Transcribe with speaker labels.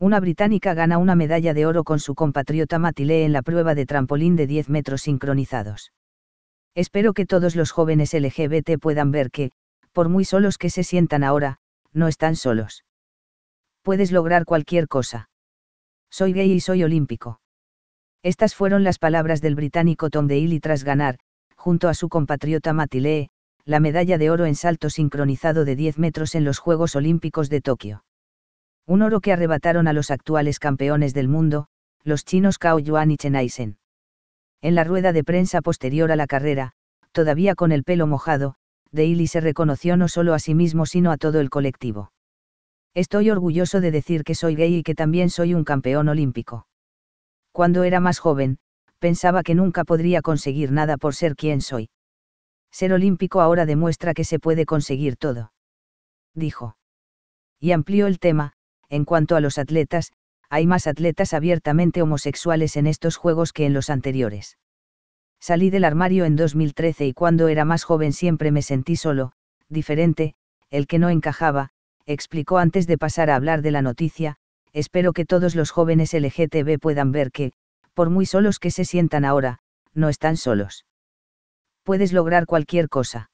Speaker 1: Una británica gana una medalla de oro con su compatriota Matilé en la prueba de trampolín de 10 metros sincronizados. Espero que todos los jóvenes LGBT puedan ver que, por muy solos que se sientan ahora, no están solos. Puedes lograr cualquier cosa. Soy gay y soy olímpico. Estas fueron las palabras del británico Tom Daly tras ganar, junto a su compatriota Matilé, la medalla de oro en salto sincronizado de 10 metros en los Juegos Olímpicos de Tokio. Un oro que arrebataron a los actuales campeones del mundo, los chinos Cao Yuan y Chen Aizen. En la rueda de prensa posterior a la carrera, todavía con el pelo mojado, Daly se reconoció no solo a sí mismo sino a todo el colectivo. Estoy orgulloso de decir que soy gay y que también soy un campeón olímpico. Cuando era más joven, pensaba que nunca podría conseguir nada por ser quien soy. Ser olímpico ahora demuestra que se puede conseguir todo. Dijo. Y amplió el tema, en cuanto a los atletas, hay más atletas abiertamente homosexuales en estos Juegos que en los anteriores. Salí del armario en 2013 y cuando era más joven siempre me sentí solo, diferente, el que no encajaba, explicó antes de pasar a hablar de la noticia, espero que todos los jóvenes LGTB puedan ver que, por muy solos que se sientan ahora, no están solos. Puedes lograr cualquier cosa.